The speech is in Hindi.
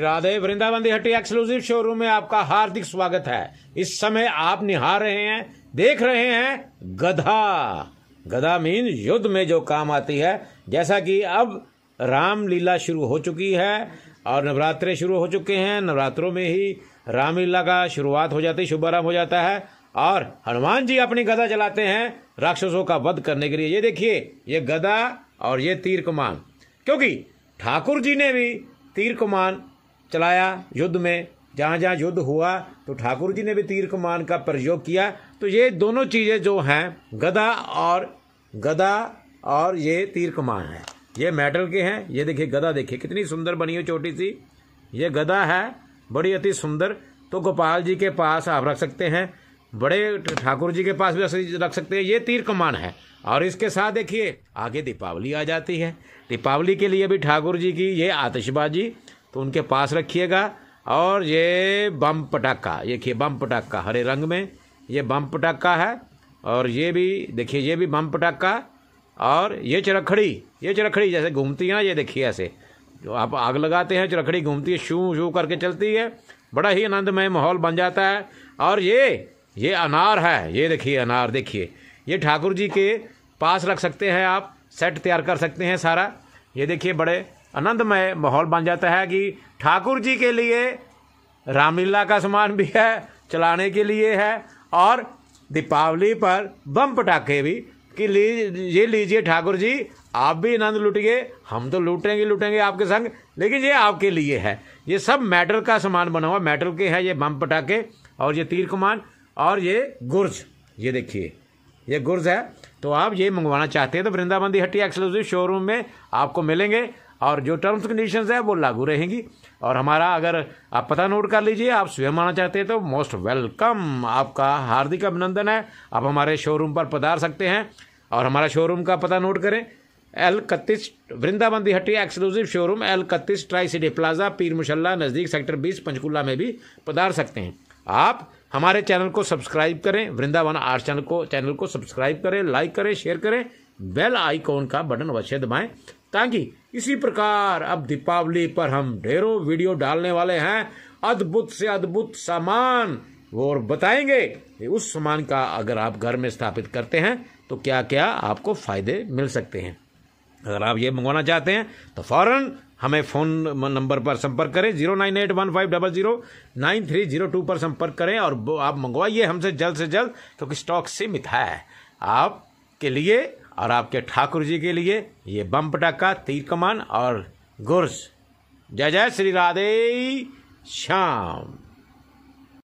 राधे वृंदावन दी हट्टी एक्सक्लूसिव शोरूम में आपका हार्दिक स्वागत है इस समय आप निहार रहे हैं देख रहे हैं गधा गधा मीन युद्ध में जो काम आती है जैसा कि अब रामलीला शुरू हो चुकी है और नवरात्रे शुरू हो चुके हैं नवरात्रों में ही रामलीला का शुरुआत हो जाती शुभारंभ हो जाता है और हनुमान जी अपनी गदा चलाते हैं राक्षसों का वध करने के लिए ये देखिए ये गदा और ये तीर कमान क्योंकि ठाकुर जी ने भी तीर कमान चलाया युद्ध में जहाँ जहाँ युद्ध हुआ तो ठाकुर जी ने भी तीर कमान का प्रयोग किया तो ये दोनों चीज़ें जो हैं गदा और गदा और ये तीर कमान है ये मेटल के हैं ये देखिए गदा देखिए कितनी सुंदर बनी हुई छोटी सी ये गदा है बड़ी अति सुंदर तो गोपाल जी के पास आप रख सकते हैं बड़े ठाकुर जी के पास भी रख सकते हैं ये तीर कमान है और इसके साथ देखिए आगे दीपावली आ जाती है दीपावली के लिए भी ठाकुर जी की ये आतिशबाजी तो उनके पास रखिएगा और ये बम पटाखा ये देखिए बम पटाखा हरे रंग में ये बम पटाखा है और ये भी देखिए ये भी बम पटाखा और ये चरखड़ी ये चरखड़ी जैसे घूमती है ना ये देखिए ऐसे जो आप आग लगाते हैं चरखड़ी घूमती है शू शू करके चलती है बड़ा ही आनंदमय माहौल बन जाता है और ये ये अनार है ये देखिए अनार देखिए ये ठाकुर जी के पास रख सकते हैं आप सेट तैयार कर सकते हैं सारा ये देखिए बड़े आनंदमय माहौल बन जाता है कि ठाकुर जी के लिए रामलीला का सामान भी है चलाने के लिए है और दीपावली पर बम पटाखे भी कि ली ये लीजिए ठाकुर जी आप भी आनंद लुटिए हम तो लूटेंगे लूटेंगे आपके संग लेकिन ये आपके लिए है ये सब मेटल का सामान बना हुआ मेटल के है ये बम पटाखे और ये तीर कमान और ये गुर्ज ये देखिए ये गुर्ज है तो आप ये मंगवाना चाहते हैं तो वृंदाबंदी हट्टी एक्सक्लूसिव शोरूम में आपको मिलेंगे और जो टर्म्स कंडीशन है वो लागू रहेंगी और हमारा अगर आप पता नोट कर लीजिए आप स्वयं आना चाहते हैं तो मोस्ट वेलकम आपका हार्दिक अभिनंदन है आप हमारे शोरूम पर पधार सकते हैं और हमारा शोरूम का पता नोट करें एल कत्तीस Vrindavan Hatti exclusive showroom L कत्तीस Tri City Plaza Peer Mushalla नज़दीक सेक्टर बीस पंचकूला में भी पधार सकते हैं आप हमारे चैनल को सब्सक्राइब करें वृंदावन आर्ट चैनल को चैनल को सब्सक्राइब करें लाइक करें शेयर करें बेल आइकॉन का बटन अवश्य दबाएं ताकि इसी प्रकार अब दीपावली पर हम ढेरों वीडियो डालने वाले हैं अद्भुत से अद्भुत सामान वो और बताएंगे उस सामान का अगर आप घर में स्थापित करते हैं तो क्या क्या आपको फायदे मिल सकते हैं अगर आप ये मंगवाना चाहते हैं तो फौरन हमें फ़ोन नंबर पर संपर्क करें zero nine eight one five double zero nine three zero two पर संपर्क करें और आप मंगवाइए हमसे जल्द से जल्द क्योंकि स्टॉक सीमित है आप के लिए और आपके ठाकुर जी के लिए ये बम पटाखा तीर कमान और गुर्स जय जय श्री राधे श्याम